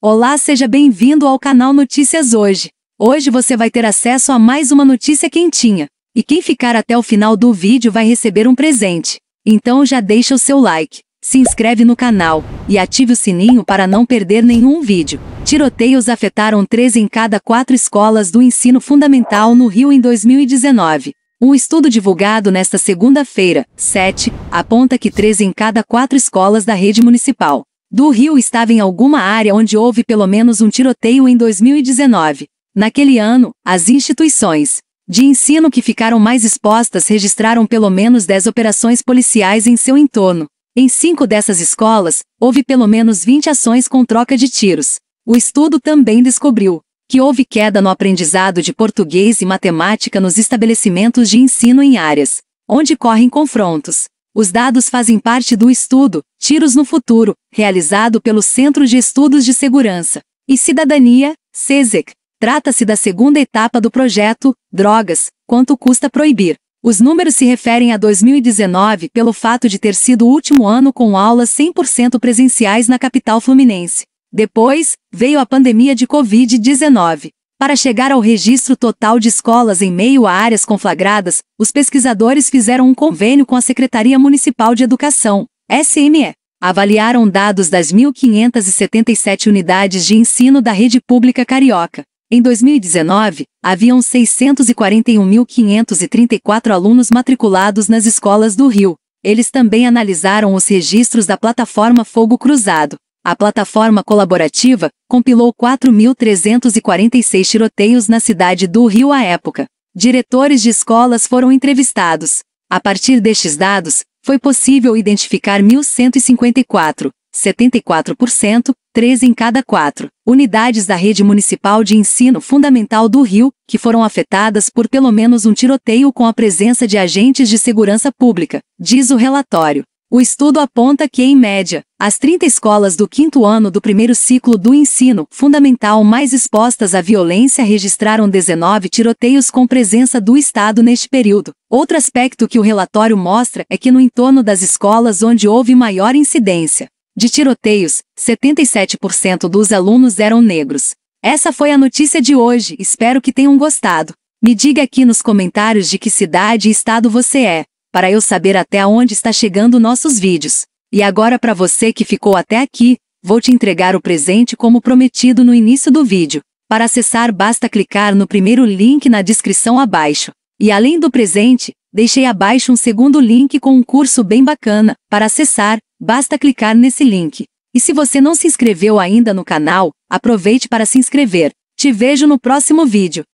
Olá, seja bem-vindo ao canal Notícias Hoje. Hoje você vai ter acesso a mais uma notícia quentinha. E quem ficar até o final do vídeo vai receber um presente. Então já deixa o seu like, se inscreve no canal e ative o sininho para não perder nenhum vídeo. Tiroteios afetaram três em cada quatro escolas do ensino fundamental no Rio em 2019. Um estudo divulgado nesta segunda-feira, 7, aponta que três em cada quatro escolas da rede municipal do Rio estava em alguma área onde houve pelo menos um tiroteio em 2019. Naquele ano, as instituições de ensino que ficaram mais expostas registraram pelo menos 10 operações policiais em seu entorno. Em cinco dessas escolas, houve pelo menos 20 ações com troca de tiros. O estudo também descobriu que houve queda no aprendizado de português e matemática nos estabelecimentos de ensino em áreas onde correm confrontos. Os dados fazem parte do estudo Tiros no Futuro, realizado pelo Centro de Estudos de Segurança e Cidadania, CESEC. Trata-se da segunda etapa do projeto Drogas, quanto custa proibir. Os números se referem a 2019 pelo fato de ter sido o último ano com aulas 100% presenciais na capital fluminense. Depois, veio a pandemia de Covid-19, para chegar ao registro total de escolas em meio a áreas conflagradas, os pesquisadores fizeram um convênio com a Secretaria Municipal de Educação, SME. Avaliaram dados das 1.577 unidades de ensino da rede pública carioca. Em 2019, haviam 641.534 alunos matriculados nas escolas do Rio. Eles também analisaram os registros da plataforma Fogo Cruzado, a plataforma colaborativa compilou 4.346 tiroteios na cidade do Rio à época. Diretores de escolas foram entrevistados. A partir destes dados, foi possível identificar 1.154, 74%, 3 em cada 4, unidades da rede municipal de ensino fundamental do Rio, que foram afetadas por pelo menos um tiroteio com a presença de agentes de segurança pública, diz o relatório. O estudo aponta que, em média, as 30 escolas do quinto ano do primeiro ciclo do ensino fundamental mais expostas à violência registraram 19 tiroteios com presença do Estado neste período. Outro aspecto que o relatório mostra é que no entorno das escolas onde houve maior incidência de tiroteios, 77% dos alunos eram negros. Essa foi a notícia de hoje, espero que tenham gostado. Me diga aqui nos comentários de que cidade e estado você é para eu saber até onde está chegando nossos vídeos. E agora para você que ficou até aqui, vou te entregar o presente como prometido no início do vídeo. Para acessar basta clicar no primeiro link na descrição abaixo. E além do presente, deixei abaixo um segundo link com um curso bem bacana. Para acessar, basta clicar nesse link. E se você não se inscreveu ainda no canal, aproveite para se inscrever. Te vejo no próximo vídeo.